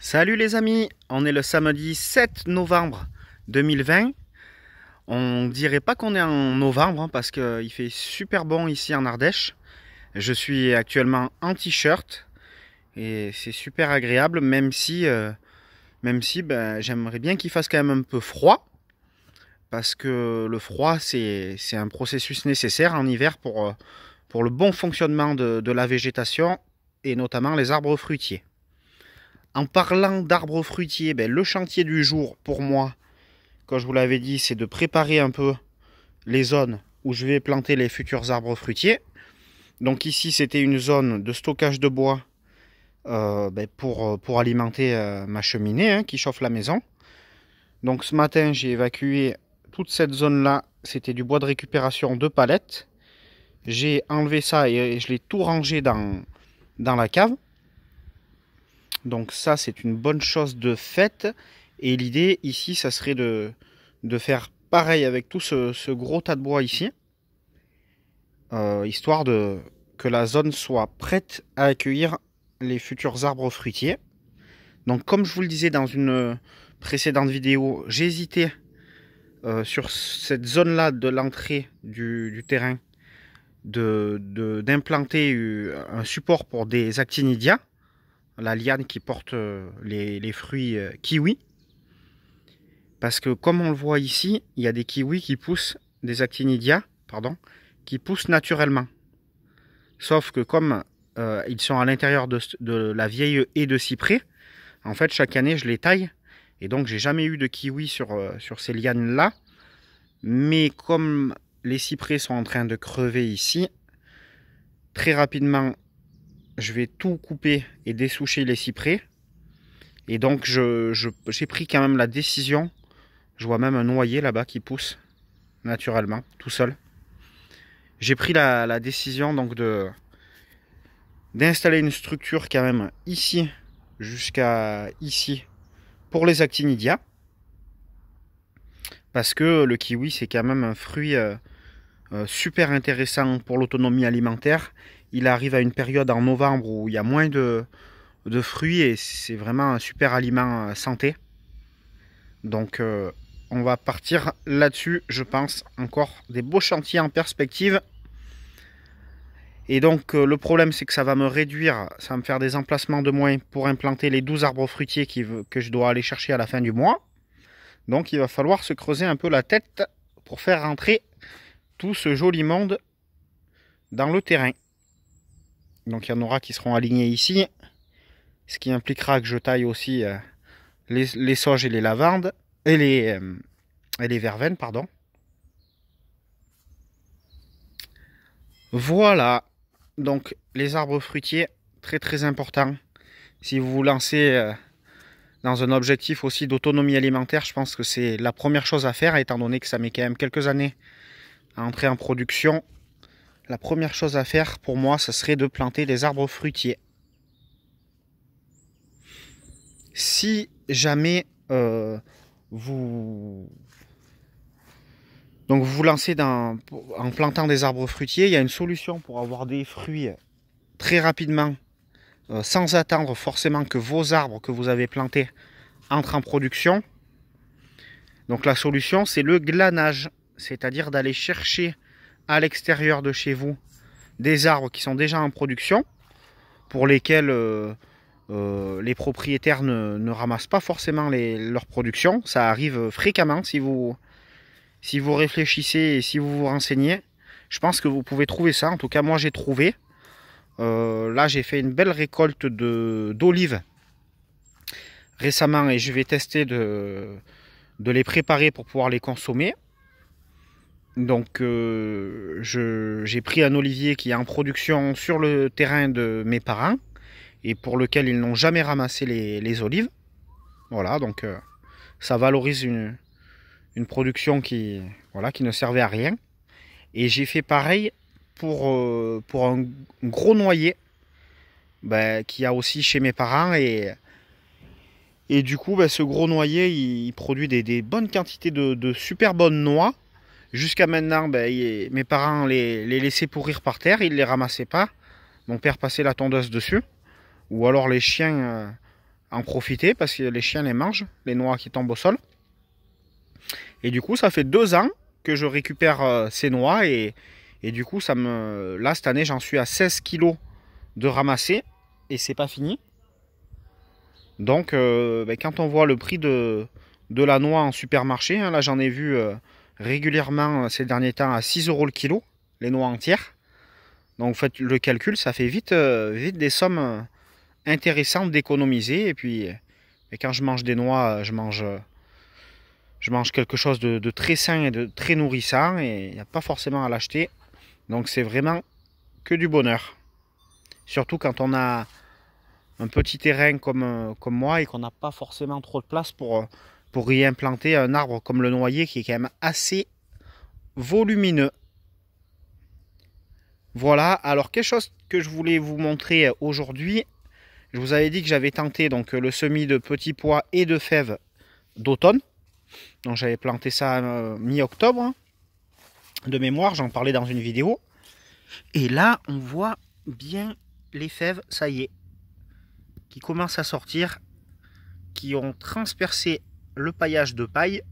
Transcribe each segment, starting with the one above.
Salut les amis, on est le samedi 7 novembre 2020. On dirait pas qu'on est en novembre hein, parce qu'il fait super bon ici en Ardèche. Je suis actuellement en t-shirt et c'est super agréable même si, euh, si ben, j'aimerais bien qu'il fasse quand même un peu froid parce que le froid c'est un processus nécessaire en hiver pour, euh, pour le bon fonctionnement de la végétation et notamment les arbres fruitiers. En parlant d'arbres fruitiers, ben, le chantier du jour pour moi, comme je vous l'avais dit, c'est de préparer un peu les zones où je vais planter les futurs arbres fruitiers. Donc ici, c'était une zone de stockage de bois euh, ben, pour, euh, pour, alimenter euh, ma cheminée hein, qui chauffe la maison. Donc ce matin, j'ai évacué toute cette zone-là. C'était du bois de récupération de palettes. J'ai enlevé ça et je l'ai tout rangé dans, dans la cave. Donc ça, c'est une bonne chose de faite. Et l'idée ici, ça serait de, faire pareil avec tout ce, gros tas de bois ici. Euh, histoire de que la zone soit prête à accueillir les futurs arbres fruitiers. Donc comme je vous le disais dans une précédente vidéo, j'hésitais euh, sur cette zone-là de l'entrée du, terrain d'implanter de, d'implanter euh, un support pour des actinidia la liane qui porte euh, les, fruits euh, kiwi. Parce que comme on le voit ici, il y a des kiwis qui poussent, des actinidia, pardon, qui poussent naturellement. Sauf que comme euh, ils sont à l'intérieur de, la vieille haie de cyprès, en fait chaque année je les taille. Et donc j'ai jamais eu de kiwi sur, sur ces lianes-là. Mais comme les cyprès sont en train de crever ici, très rapidement je vais tout couper et dessoucher les cyprès. Et donc, j'ai pris quand même la décision. Je vois même un noyer là-bas qui pousse naturellement, tout seul. J'ai pris la, décision donc de d'installer une structure quand même ici jusqu'à ici pour les actinidia. Parce que le kiwi, c'est quand même un fruit euh, euh, super intéressant pour l'autonomie alimentaire il arrive à une période en novembre où il y a moins de, fruits et c'est vraiment un super aliment euh, santé. Donc euh, on va partir là-dessus, je pense. Encore des beaux chantiers en perspective. Et donc euh, le problème c'est que ça va me réduire, ça va me faire des emplacements de moins pour implanter les 12 arbres fruitiers que je dois aller chercher à la fin du mois. Donc il va falloir se creuser un peu la tête pour faire rentrer tout ce joli monde dans le terrain. Donc il y en aura qui seront alignés ici. Ce qui impliquera que je taille aussi euh, les, soges et les lavandes Et les, euh, et les verveines, pardon. Voilà. Donc les arbres fruitiers, très très important. Si vous vous lancez euh, dans un objectif aussi d'autonomie alimentaire, je pense que c'est la première chose à faire, étant donné que ça met quand même quelques années à entrer en production la première chose à faire pour moi, ce serait de planter des arbres fruitiers. Si jamais euh, vous... Donc vous lancez dans, en plantant des arbres fruitiers, il y a une solution pour avoir des fruits très rapidement, euh, sans attendre forcément que vos arbres que vous avez plantés entrent en production. Donc la solution, c'est le glanage, c'est-à-dire d'aller chercher à l'extérieur de chez vous des arbres qui sont déjà en production, pour lesquels euh, euh, les propriétaires ne, ramassent pas forcément les, leur production. Ça arrive fréquemment si vous, si vous réfléchissez et si vous vous renseignez. Je pense que vous pouvez trouver ça. En tout cas, moi, j'ai trouvé. Euh, là, j'ai fait une belle récolte d'olives récemment et je vais tester de, de les préparer pour pouvoir les consommer. Donc euh, j'ai pris un olivier qui est en production sur le terrain de mes parents et pour lequel ils n'ont jamais ramassé les, olives. Voilà, donc euh, ça valorise une, production qui, voilà, qui ne servait à rien. Et j'ai fait pareil pour, euh, un gros noyer ben, qu'il a aussi chez mes parents. Et, du coup, ben, ce gros noyer, il, produit des, bonnes quantités de super bonnes noix. Jusqu'à maintenant, ben, mes parents les, laissaient pourrir par terre, ils ne les ramassaient pas. Mon père passait la tondeuse dessus. Ou alors les chiens euh, en profitaient parce que les chiens les mangent, les noix qui tombent au sol. Et du coup, ça fait deux ans que je récupère euh, ces noix. Et, du coup, ça me... là, cette année, j'en suis à 16 kilos de ramasser. Et c'est pas fini. Donc, euh, ben, quand on voit le prix de, de la noix en supermarché, hein, là, j'en ai vu régulièrement euh, ces derniers temps à 6 euros le kilo, les noix entières. Donc faites le calcul, ça fait vite, euh, vite des sommes euh, intéressantes d'économiser. Et puis quand je mange des noix, je mange, je mange quelque chose de, de très sain et de très nourrissant. Et il n'y a pas forcément à l'acheter. Donc c'est vraiment que du bonheur. Surtout quand on a un petit terrain comme, comme moi et qu'on n'a pas forcément trop de place pour, pour y implanter un arbre comme le noyer qui est quand même assez volumineux. Voilà, alors quelque chose que je voulais vous montrer aujourd'hui, je vous avais dit que j'avais tenté donc le semis de petits pois et de fèves d'automne. Donc j'avais planté ça euh, mi-octobre, hein. de mémoire, j'en parlais dans une vidéo. Et là, on voit bien les fèves, ça y est, qui commencent à sortir, qui ont transpercé le paillage de paille.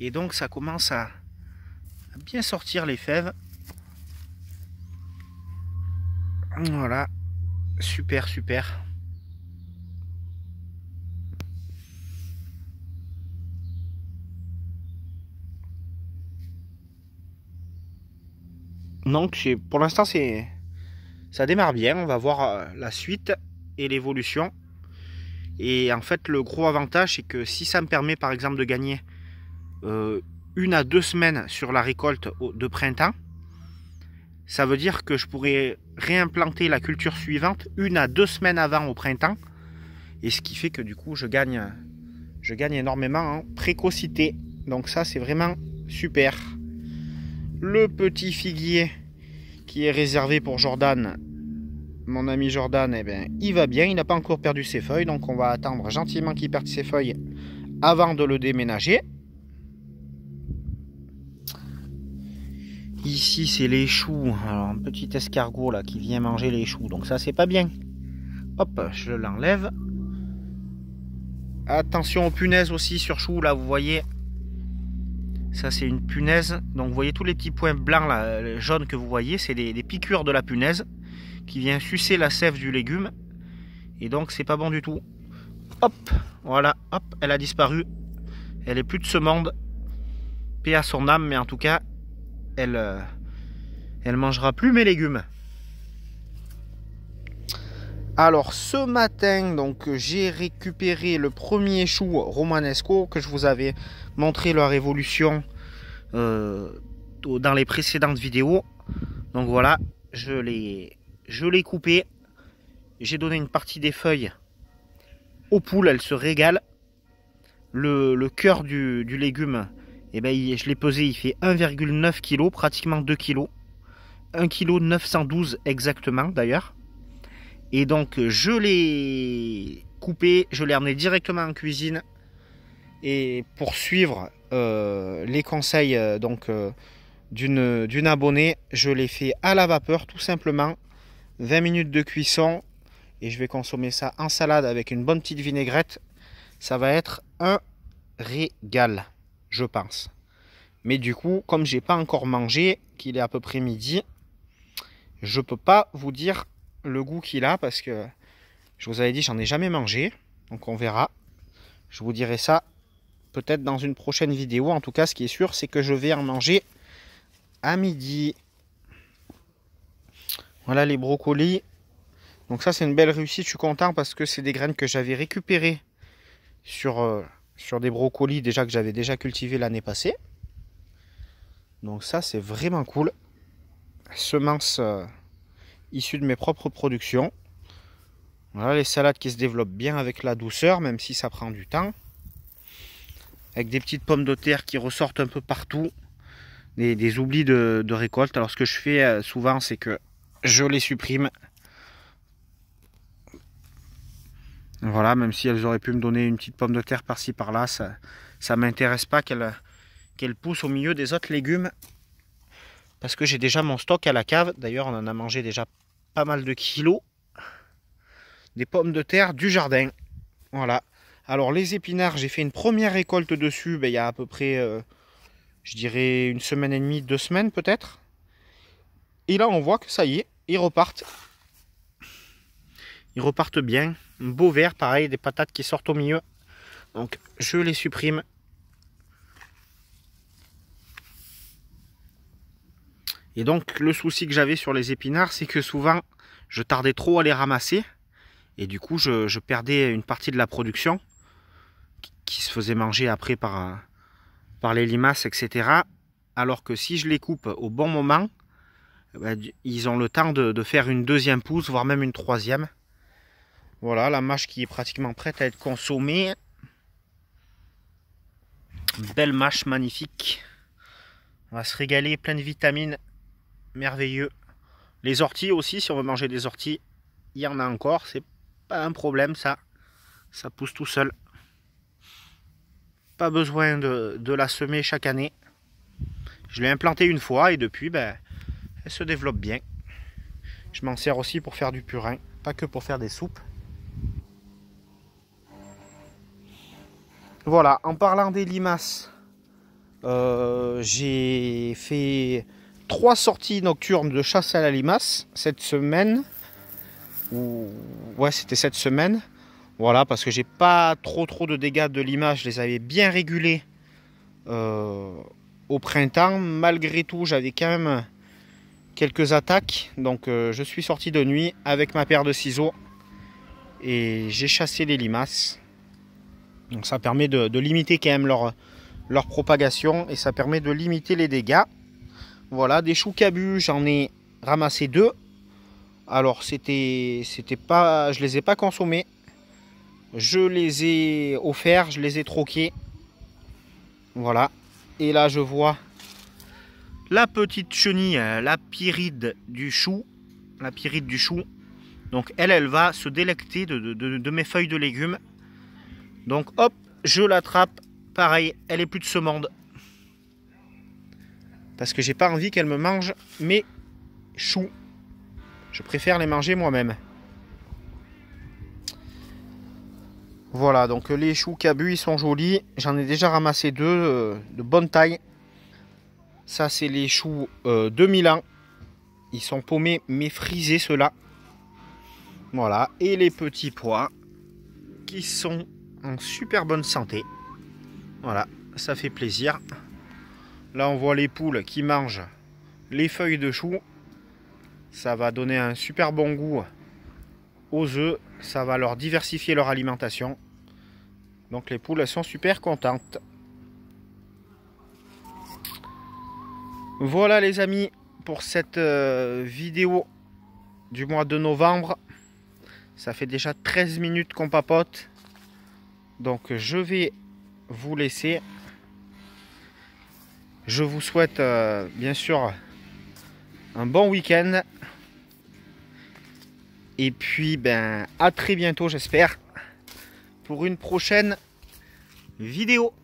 Et donc ça commence à, bien sortir les fèves. Voilà, super, super. Donc pour l'instant c'est ça démarre bien, on va voir euh, la suite et l'évolution. Et en fait, le gros avantage, c'est que si ça me permet par exemple de gagner euh, une à deux semaines sur la récolte de printemps, ça veut dire que je pourrais réimplanter la culture suivante une à deux semaines avant au printemps. Et ce qui fait que du coup, je gagne, je gagne énormément en précocité. Donc ça, c'est vraiment super. Le petit figuier qui est réservé pour Jordan, mon ami Jordan, eh ben, il va bien, il n'a pas encore perdu ses feuilles, donc on va attendre gentiment qu'il perde ses feuilles avant de le déménager. Ici, c'est les choux. Alors, un petit escargot là qui vient manger les choux, donc ça, c'est pas bien. Hop, je l'enlève. Attention aux punaises aussi sur choux, là, vous voyez. Ça, c'est une punaise. Donc, vous voyez tous les petits points blancs, là, euh, jaunes que vous voyez, c'est les des piqûres de la punaise qui vient sucer la sève du légume. Et donc c'est pas bon du tout. Hop, voilà, hop, elle a disparu. Elle est plus de ce monde. Paix à son âme, mais en tout cas, elle, euh, elle mangera plus mes légumes. Alors ce matin, donc j'ai récupéré le premier chou romanesco que je vous avais montré leur évolution euh, dans les précédentes vidéos. Donc voilà, je l'ai je l'ai coupé. J'ai donné une partie des feuilles aux poules, elles se régalent. Le, cœur du, légume, eh ben, je l'ai pesé, il fait 1,9 kg, pratiquement 2 kg. 1 kg 912 exactement d'ailleurs. Et donc je l'ai coupé, je l'ai emmené directement en cuisine. Et pour suivre euh, les conseils euh, donc euh, d'une abonnée, je l'ai fait à la vapeur tout simplement. 20 minutes de cuisson et je vais consommer ça en salade avec une bonne petite vinaigrette. Ça va être un régal, je pense. Mais du coup, comme j'ai pas encore mangé, qu'il est à peu près midi, je peux pas vous dire le goût qu'il a parce que je vous avais dit j'en ai jamais mangé. Donc on verra. Je vous dirai ça peut-être dans une prochaine vidéo. En tout cas, ce qui est sûr, c'est que je vais en manger à midi. Voilà les brocolis. Donc ça, c'est une belle réussite. Je suis content parce que c'est des graines que j'avais récupérées sur, euh, sur des brocolis déjà que j'avais déjà cultivé l'année passée. Donc ça, c'est vraiment cool. Semences euh, issues de mes propres productions. Voilà les salades qui se développent bien avec la douceur, même si ça prend du temps. Avec des petites pommes de terre qui ressortent un peu partout. Des, des oublis de, récolte. Alors ce que je fais euh, souvent, c'est que je les supprime. Voilà, même si elles auraient pu me donner une petite pomme de terre par-ci par-là, ça ne m'intéresse pas qu'elles qu'elle poussent au milieu des autres légumes. Parce que j'ai déjà mon stock à la cave. D'ailleurs, on en a mangé déjà pas mal de kilos. Des pommes de terre du jardin. Voilà. Alors les épinards, j'ai fait une première récolte dessus ben, il y a à peu près, euh, je dirais, une semaine et demie, deux semaines peut-être. Et là, on voit que ça y est, ils repartent. Ils repartent bien. beau vert, pareil, des patates qui sortent au milieu. Donc, je les supprime. Et donc, le souci que j'avais sur les épinards, c'est que souvent, je tardais trop à les ramasser. Et du coup, je, perdais une partie de la production qui, se faisait manger après par, euh, par les limaces, etc. Alors que si je les coupe au bon moment, bah, ils ont le temps de, faire une deuxième pousse, voire même une troisième. Voilà, la mâche qui est pratiquement prête à être consommée. Belle mâche, magnifique. On va se régaler, plein de vitamines. Merveilleux. Les orties aussi, si on veut manger des orties, il y en a encore. C'est pas un problème, ça. Ça pousse tout seul. Pas besoin de, de la semer chaque année. Je l'ai implanté une fois et depuis, ben, elle se développe bien. Je m'en sers aussi pour faire du purin, pas que pour faire des soupes. Voilà, en parlant des limaces, euh, j'ai fait trois sorties nocturnes de chasse à la limace cette semaine. ouais, c'était cette semaine. Voilà, parce que j'ai pas trop trop de dégâts de limaces. Je les avais bien régulés euh, au printemps. Malgré tout, j'avais quand même quelques attaques. Donc euh, je suis sorti de nuit avec ma paire de ciseaux et j'ai chassé les limaces. Donc ça permet de, limiter quand même leur, leur propagation et ça permet de limiter les dégâts. Voilà, des choux cabus, j'en ai ramassé deux. Alors c'était c'était pas je les ai pas consommés. Je les ai offerts, je les ai troqués. Voilà. Et là je vois la petite chenille, euh, la pyride du chou, la pyride du chou, donc elle, elle va se délecter de, mes feuilles de légumes. Donc hop, je l'attrape, pareil, elle est plus de ce monde. Parce que j'ai pas envie qu'elle me mange mes choux. Je préfère les manger moi-même. Voilà, donc les choux cabus, ils sont jolis. J'en ai déjà ramassé deux euh, de bonne taille. Ça, c'est les choux euh, de Milan. Ils sont paumés, mais frisés, ceux-là. Voilà. Et les petits pois qui sont en super bonne santé. Voilà, ça fait plaisir. Là, on voit les poules qui mangent les feuilles de choux. Ça va donner un super bon goût aux œufs. Ça va leur diversifier leur alimentation. Donc les poules sont super contentes. Voilà les amis pour cette euh, vidéo du mois de novembre. Ça fait déjà 13 minutes qu'on papote. Donc je vais vous laisser. Je vous souhaite euh, bien sûr un bon week-end. Et puis ben à très bientôt j'espère pour une prochaine vidéo.